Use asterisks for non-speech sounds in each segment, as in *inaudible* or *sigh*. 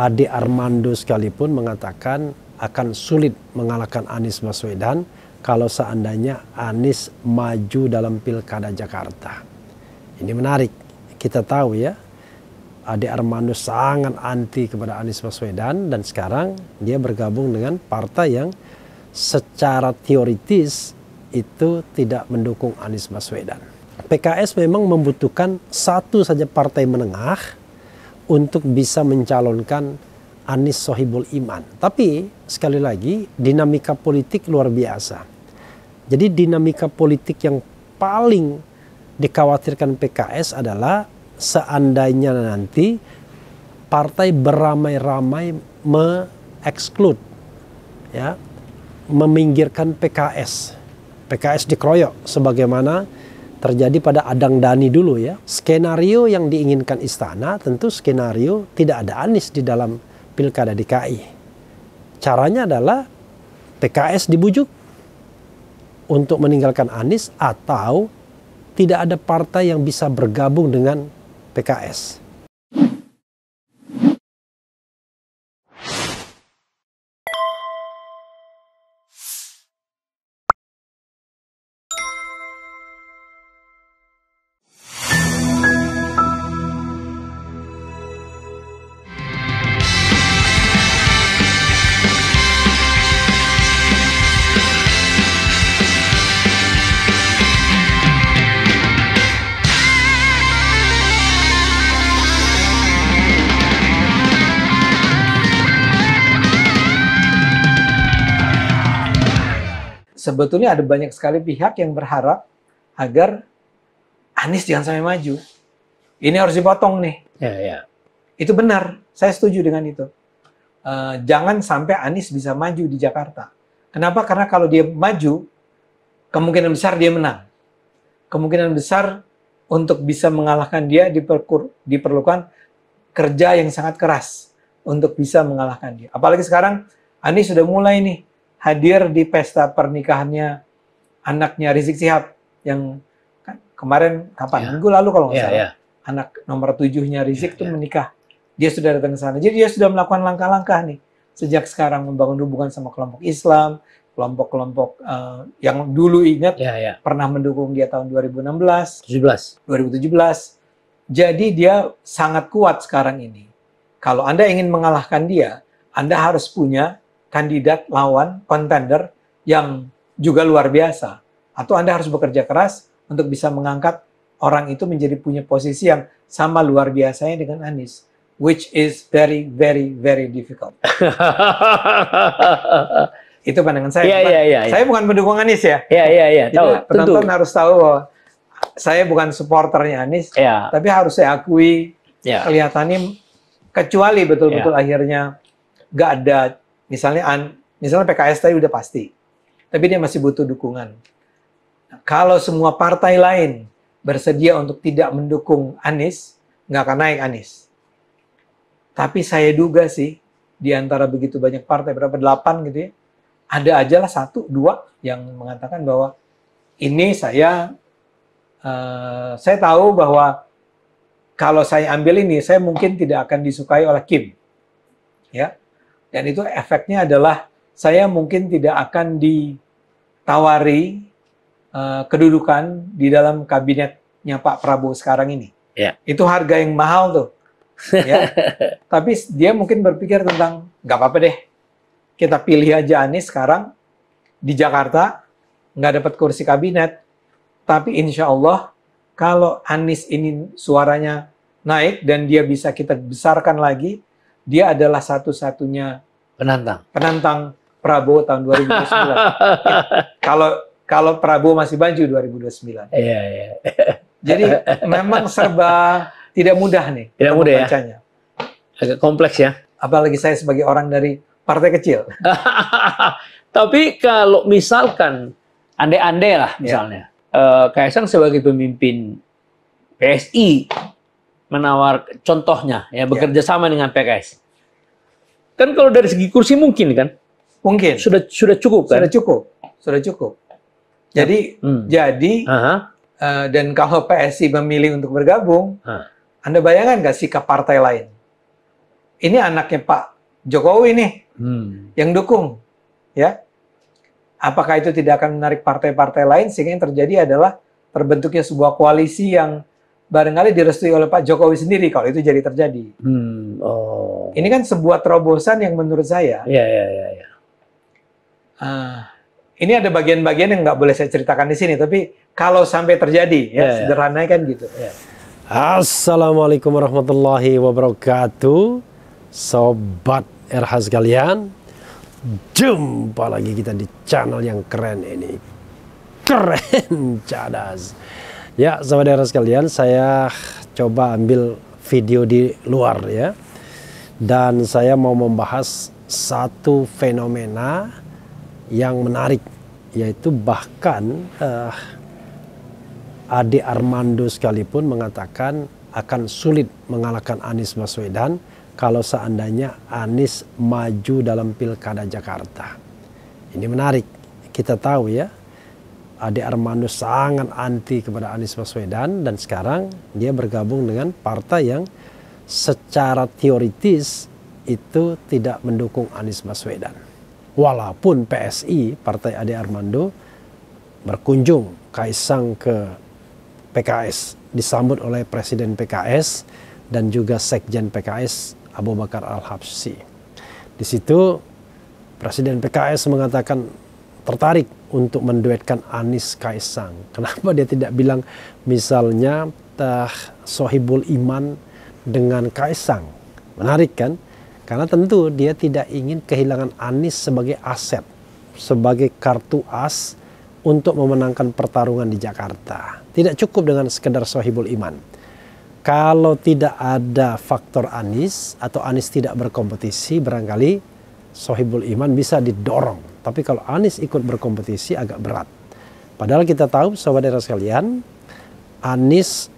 Ade Armando sekalipun mengatakan akan sulit mengalahkan Anies Baswedan kalau seandainya Anies maju dalam pilkada Jakarta. Ini menarik. Kita tahu ya, Ade Armando sangat anti kepada Anies Baswedan dan sekarang dia bergabung dengan partai yang secara teoritis itu tidak mendukung Anies Baswedan. PKS memang membutuhkan satu saja partai menengah untuk bisa mencalonkan Anies Sohibul Iman. Tapi sekali lagi dinamika politik luar biasa. Jadi dinamika politik yang paling dikhawatirkan PKS adalah seandainya nanti partai beramai-ramai mengeksklud ya meminggirkan PKS. PKS dikeroyok sebagaimana terjadi pada Adang Dani dulu ya. Skenario yang diinginkan istana tentu skenario tidak ada Anies di dalam Pilkada DKI. Caranya adalah PKS dibujuk untuk meninggalkan Anies atau tidak ada partai yang bisa bergabung dengan PKS. sebetulnya ada banyak sekali pihak yang berharap agar Anies jangan sampai maju. Ini harus dipotong nih. Ya, ya. Itu benar. Saya setuju dengan itu. Uh, jangan sampai Anies bisa maju di Jakarta. Kenapa? Karena kalau dia maju, kemungkinan besar dia menang. Kemungkinan besar untuk bisa mengalahkan dia diperlukan kerja yang sangat keras untuk bisa mengalahkan dia. Apalagi sekarang Anies sudah mulai nih hadir di pesta pernikahannya anaknya Rizik Sihab yang kan kemarin kapan yeah. minggu lalu kalau nggak yeah, salah yeah. anak nomor tujuhnya Rizik yeah, tuh yeah. menikah dia sudah datang ke sana jadi dia sudah melakukan langkah-langkah nih sejak sekarang membangun hubungan sama kelompok Islam kelompok-kelompok uh, yang dulu ingat yeah, yeah. pernah mendukung dia tahun 2016 17 2017 jadi dia sangat kuat sekarang ini kalau anda ingin mengalahkan dia anda harus punya kandidat lawan kontender yang juga luar biasa atau Anda harus bekerja keras untuk bisa mengangkat orang itu menjadi punya posisi yang sama luar biasanya dengan Anies which is very very very difficult. *laughs* itu pandangan saya. Yeah, yeah, yeah, saya bukan pendukung Anies ya. Iya iya iya. Tahu. Penonton tentu. harus tahu bahwa saya bukan supporternya Anies, iya. tapi harus saya akui iya. kelihatannya kecuali betul-betul iya. akhirnya nggak ada Misalnya an, misalnya PKS tadi udah pasti, tapi dia masih butuh dukungan. Nah, kalau semua partai lain bersedia untuk tidak mendukung Anies, nggak akan naik Anies. Tapi saya duga sih di antara begitu banyak partai berapa delapan gitu ya, ada aja lah satu dua yang mengatakan bahwa ini saya uh, saya tahu bahwa kalau saya ambil ini saya mungkin tidak akan disukai oleh Kim ya dan itu efeknya adalah saya mungkin tidak akan ditawari uh, kedudukan di dalam kabinetnya Pak Prabowo sekarang ini. Ya. Itu harga yang mahal tuh. ya. *laughs* Tapi dia mungkin berpikir tentang nggak apa-apa deh, kita pilih aja Anies sekarang di Jakarta nggak dapat kursi kabinet, tapi insya Allah kalau Anies ini suaranya naik dan dia bisa kita besarkan lagi, dia adalah satu-satunya penantang. Penantang Prabowo tahun 2029. ya, *laughs* kalau kalau Prabowo masih banjir 2029. Iya, iya. *laughs* Jadi memang serba tidak mudah nih. Tidak mudah bacanya. ya. Agak kompleks ya. Apalagi saya sebagai orang dari partai kecil. *laughs* Tapi kalau misalkan andai-andai lah iya. misalnya, ya. uh, Kaisang sebagai pemimpin PSI menawar contohnya ya, ya. bekerja ya. dengan PKS. Kan kalau dari segi kursi mungkin kan? Mungkin. Sudah sudah cukup kan? Sudah cukup. Sudah cukup. Jadi hmm. jadi uh-huh. uh, dan kalau PSI memilih untuk bergabung, uh. Anda bayangkan nggak sikap partai lain? Ini anaknya Pak Jokowi nih hmm. yang dukung, ya. Apakah itu tidak akan menarik partai-partai lain sehingga yang terjadi adalah terbentuknya sebuah koalisi yang barangkali direstui oleh Pak Jokowi sendiri kalau itu jadi terjadi. Hmm, oh. Ini kan sebuah terobosan yang menurut saya. Iya, iya, iya. Ya. Uh, ini ada bagian-bagian yang nggak boleh saya ceritakan di sini, tapi kalau sampai terjadi, ya, iya, ya sederhananya kan gitu. Ya. Assalamualaikum warahmatullahi wabarakatuh, sobat RH sekalian. Jumpa lagi kita di channel yang keren ini. Keren, *laughs* cadas. Ya, saudara sekalian, saya coba ambil video di luar ya. Dan saya mau membahas satu fenomena yang menarik yaitu bahkan uh, Ade Armando sekalipun mengatakan akan sulit mengalahkan Anies Baswedan kalau seandainya Anies maju dalam Pilkada Jakarta. Ini menarik. Kita tahu ya, Ade Armando sangat anti kepada Anies Baswedan dan sekarang dia bergabung dengan partai yang secara teoritis itu tidak mendukung Anies Baswedan. Walaupun PSI, Partai Ade Armando, berkunjung Kaisang ke PKS, disambut oleh Presiden PKS dan juga Sekjen PKS Abu Bakar Al-Habsyi. Di situ Presiden PKS mengatakan tertarik untuk menduetkan Anis Kaisang. Kenapa dia tidak bilang misalnya Tah Sohibul Iman dengan Kaisang? Menarik kan? Karena tentu dia tidak ingin kehilangan Anis sebagai aset, sebagai kartu as untuk memenangkan pertarungan di Jakarta. Tidak cukup dengan sekedar Sohibul Iman. Kalau tidak ada faktor Anis atau Anis tidak berkompetisi, barangkali Sohibul Iman bisa didorong tapi kalau Anies ikut berkompetisi agak berat. Padahal kita tahu saudara sekalian, Anies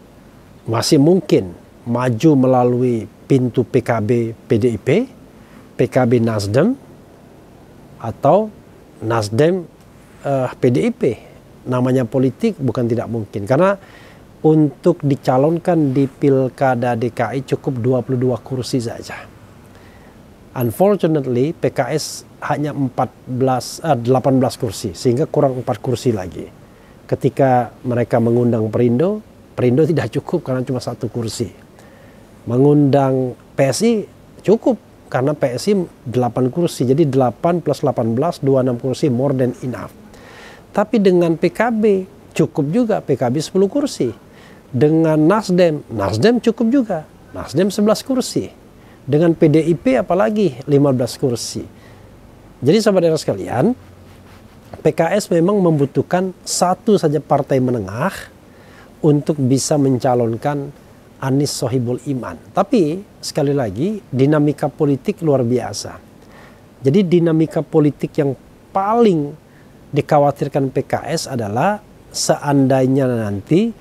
masih mungkin maju melalui pintu PKB PDIP, PKB Nasdem atau Nasdem eh, PDIP. Namanya politik bukan tidak mungkin karena untuk dicalonkan di Pilkada DKI cukup 22 kursi saja. Unfortunately, PKS hanya 14 eh, 18 kursi sehingga kurang 4 kursi lagi. Ketika mereka mengundang Perindo, Perindo *laughs* tidak cukup karena cuma satu kursi. Mengundang PSI cukup karena PSI 8 kursi. Jadi 8 plus 18 26 kursi more than enough. Tapi dengan PKB cukup juga PKB 10 kursi. Dengan Nasdem, Nasdem cukup juga. Nasdem 11 kursi. Dengan PDIP apalagi 15 kursi. Jadi saudara sekalian, PKS memang membutuhkan satu saja partai menengah untuk bisa mencalonkan Anies Sohibul Iman. Tapi sekali lagi dinamika politik luar biasa. Jadi dinamika politik yang paling dikhawatirkan PKS adalah seandainya nanti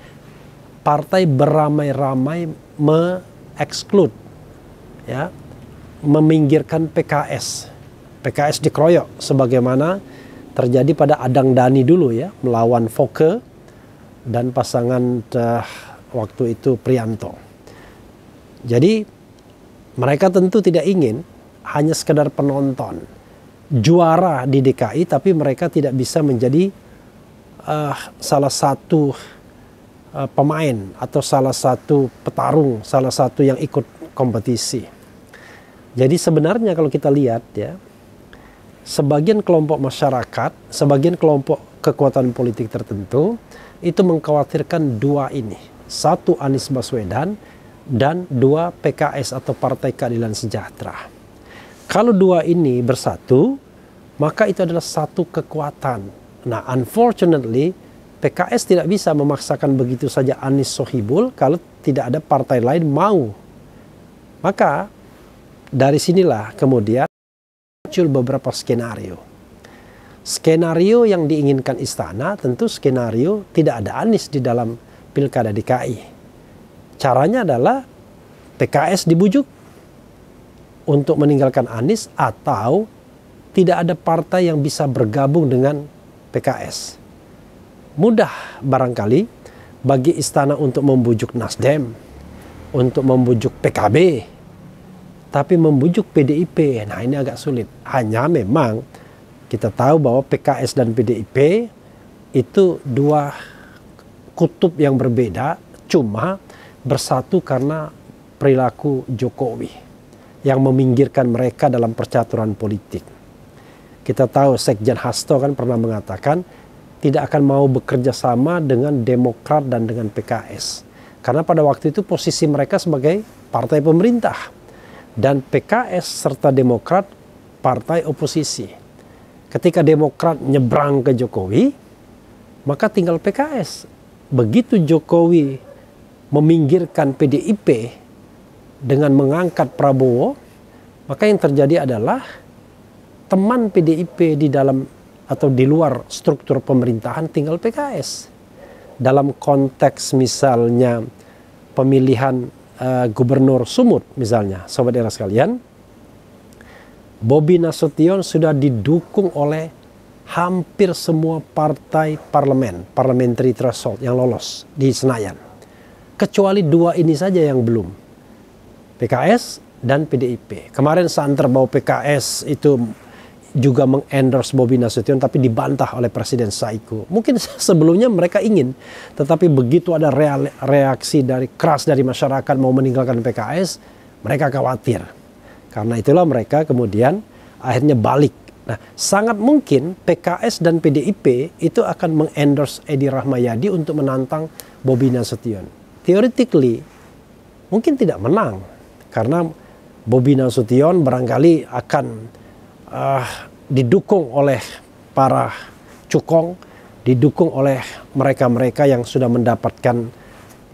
partai beramai-ramai me-exclude ya, meminggirkan PKS PKS dikeroyok sebagaimana terjadi pada Adang Dani dulu ya melawan Foke dan pasangan uh, waktu itu Prianto. Jadi mereka tentu tidak ingin hanya sekedar penonton juara di DKI tapi mereka tidak bisa menjadi uh, salah satu uh, pemain atau salah satu petarung, salah satu yang ikut kompetisi. Jadi sebenarnya kalau kita lihat ya sebagian kelompok masyarakat, sebagian kelompok kekuatan politik tertentu itu mengkhawatirkan dua ini. Satu Anies Baswedan dan dua PKS atau Partai Keadilan Sejahtera. Kalau dua ini bersatu, maka itu adalah satu kekuatan. Nah, unfortunately, PKS tidak bisa memaksakan begitu saja Anies Sohibul kalau tidak ada partai lain mau. Maka dari sinilah kemudian muncul beberapa skenario. Skenario yang diinginkan istana tentu skenario tidak ada Anies di dalam pilkada DKI. Caranya adalah PKS dibujuk untuk meninggalkan Anies atau tidak ada partai yang bisa bergabung dengan PKS. Mudah barangkali bagi istana untuk membujuk Nasdem, untuk membujuk PKB, tapi membujuk PDIP. Nah, ini agak sulit. Hanya memang kita tahu bahwa PKS dan PDIP itu dua kutub yang berbeda, cuma bersatu karena perilaku Jokowi yang meminggirkan mereka dalam percaturan politik. Kita tahu Sekjen Hasto kan pernah mengatakan tidak akan mau bekerja sama dengan Demokrat dan dengan PKS. Karena pada waktu itu posisi mereka sebagai partai pemerintah dan PKS serta Demokrat partai oposisi. Ketika Demokrat nyebrang ke Jokowi, maka tinggal PKS. Begitu Jokowi meminggirkan PDIP dengan mengangkat Prabowo, maka yang terjadi adalah teman PDIP di dalam atau di luar struktur pemerintahan tinggal PKS. Dalam konteks misalnya pemilihan Eh, Gubernur Sumut misalnya, sobat era sekalian, Bobi Nasution sudah didukung oleh hampir semua partai parlemen, parliamentary threshold yang lolos di Senayan. Kecuali dua ini saja yang belum. PKS dan PDIP. Kemarin santer bahwa PKS itu juga mengendorse Bobi Nasution tapi dibantah oleh Presiden Saiku. Mungkin *laughs* sebelumnya mereka ingin, tetapi begitu ada reaksi dari keras dari masyarakat mau meninggalkan PKS, mereka khawatir. Karena itulah mereka kemudian akhirnya balik. Nah, sangat mungkin PKS dan PDIP itu akan mengendorse Edi Rahmayadi untuk menantang Bobi Nasution. Theoretically, mungkin tidak menang karena Bobi Nasution barangkali akan uh, didukung oleh para cukong, didukung oleh mereka-mereka yang sudah mendapatkan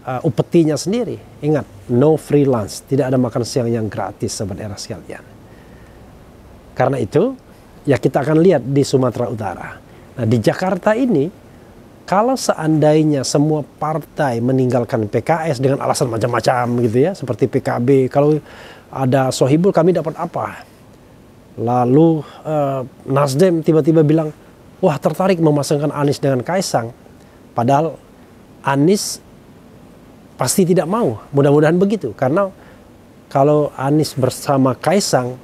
uh, upetinya sendiri. Ingat, no freelance, tidak ada makan siang yang gratis sahabat era sekalian. Karena itu, ya kita akan lihat di Sumatera Utara. Nah, di Jakarta ini kalau seandainya semua partai meninggalkan PKS dengan alasan macam-macam gitu ya, seperti PKB, kalau ada Sohibul kami dapat apa? Lalu eh, Nasdem tiba-tiba bilang, wah tertarik memasangkan Anies dengan Kaisang. Padahal Anies pasti tidak mau. Mudah-mudahan begitu. Karena kalau Anies bersama Kaisang,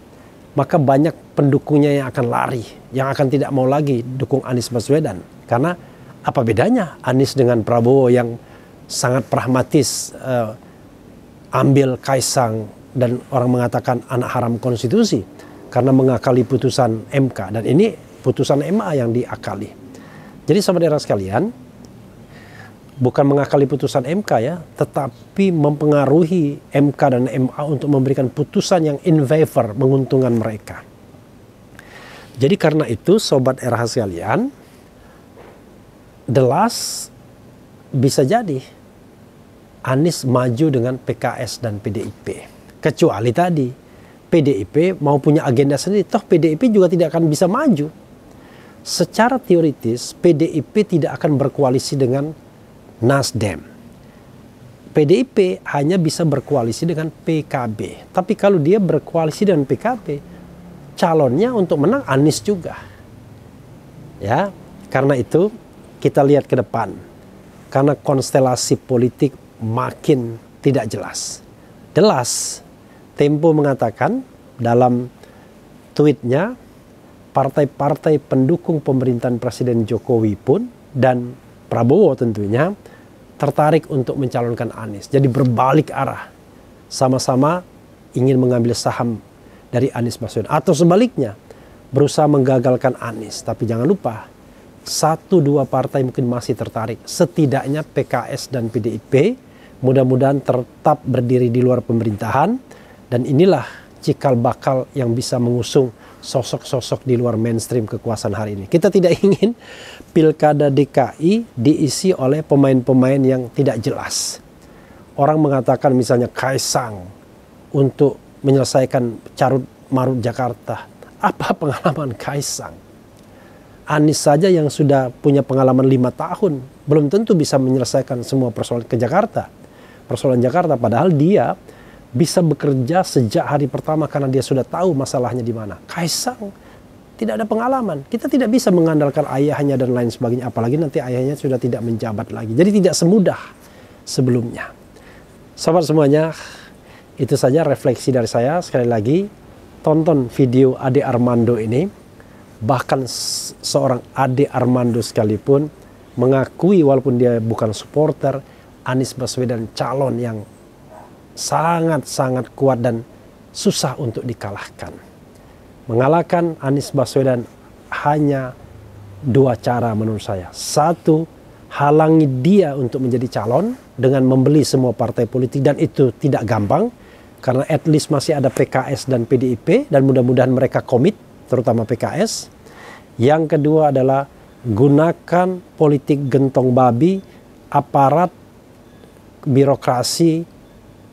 maka banyak pendukungnya yang akan lari, yang akan tidak mau lagi dukung Anies Baswedan. Karena apa bedanya Anies dengan Prabowo yang sangat pragmatis eh, ambil Kaisang dan orang mengatakan anak haram konstitusi karena mengakali putusan MK dan ini putusan MA yang diakali. Jadi saudara sekalian, bukan mengakali putusan MK ya, tetapi mempengaruhi MK dan MA untuk memberikan putusan yang in favor menguntungkan mereka. Jadi karena itu sobat RH sekalian, the last bisa jadi Anies maju dengan PKS dan PDIP. Kecuali tadi PDIP mau punya agenda sendiri, toh PDIP juga tidak akan bisa maju. Secara teoritis, PDIP tidak akan berkoalisi dengan Nasdem. PDIP hanya bisa berkoalisi dengan PKB. Tapi kalau dia berkoalisi dengan PKB, calonnya untuk menang Anies juga. Ya, karena itu kita lihat ke depan. Karena konstelasi politik makin tidak jelas. Jelas Tempo mengatakan dalam tweetnya, partai-partai pendukung pemerintahan Presiden Jokowi pun dan Prabowo tentunya tertarik untuk mencalonkan Anies. Jadi berbalik arah. Sama-sama ingin mengambil saham dari Anies Baswedan. Atau sebaliknya, berusaha menggagalkan Anies. Tapi jangan lupa, satu dua partai mungkin masih tertarik. Setidaknya PKS dan PDIP mudah-mudahan tetap berdiri di luar pemerintahan dan inilah cikal bakal yang bisa mengusung sosok-sosok di luar mainstream kekuasaan hari ini. Kita tidak *laughs* ingin pilkada DKI diisi oleh pemain-pemain yang tidak jelas. Orang mengatakan misalnya Kaisang untuk menyelesaikan carut marut Jakarta. Apa *laughs* pengalaman Kaisang? Anies saja yang sudah punya pengalaman lima tahun belum tentu bisa menyelesaikan semua persoalan ke Jakarta. Persoalan Jakarta padahal dia bisa bekerja sejak hari pertama karena dia sudah tahu masalahnya di mana. Kaisang tidak ada pengalaman. Kita tidak bisa mengandalkan ayahnya dan lain sebagainya. Apalagi nanti ayahnya sudah tidak menjabat lagi. Jadi tidak semudah sebelumnya. Sahabat semuanya, itu saja refleksi dari saya. Sekali lagi, tonton video Ade Armando ini. Bahkan seorang Ade Armando sekalipun mengakui walaupun dia bukan supporter, Anies Baswedan calon yang sangat-sangat kuat dan susah untuk dikalahkan. Mengalahkan Anies Baswedan hanya dua cara menurut saya. Satu, halangi dia untuk menjadi calon dengan membeli semua partai politik dan itu tidak gampang karena at least masih ada PKS dan PDIP dan mudah-mudahan mereka komit terutama PKS. Yang kedua adalah gunakan politik gentong babi, aparat birokrasi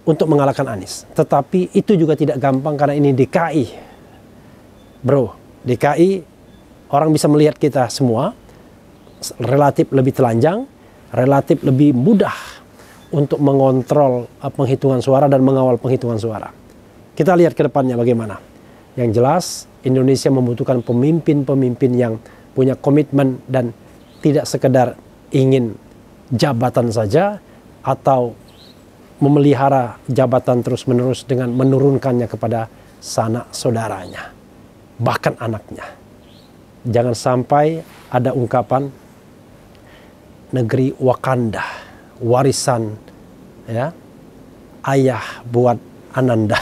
untuk mengalahkan Anies. Tetapi itu juga tidak gampang karena ini DKI. Bro, DKI orang bisa melihat kita semua relatif lebih telanjang, relatif lebih mudah untuk mengontrol uh, penghitungan suara dan mengawal penghitungan suara. Kita lihat ke depannya bagaimana. Yang jelas Indonesia membutuhkan pemimpin-pemimpin yang punya komitmen dan tidak sekedar ingin jabatan saja atau memelihara jabatan terus-menerus dengan menurunkannya kepada sanak saudaranya, bahkan anaknya. Jangan sampai ada ungkapan negeri Wakanda, warisan ya ayah buat Ananda.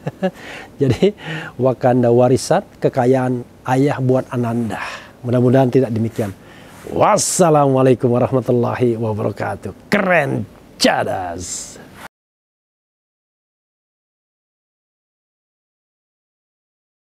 *laughs* Jadi Wakanda warisan kekayaan ayah buat Ananda. Mudah-mudahan tidak demikian. Wassalamualaikum warahmatullahi wabarakatuh. Keren cadas.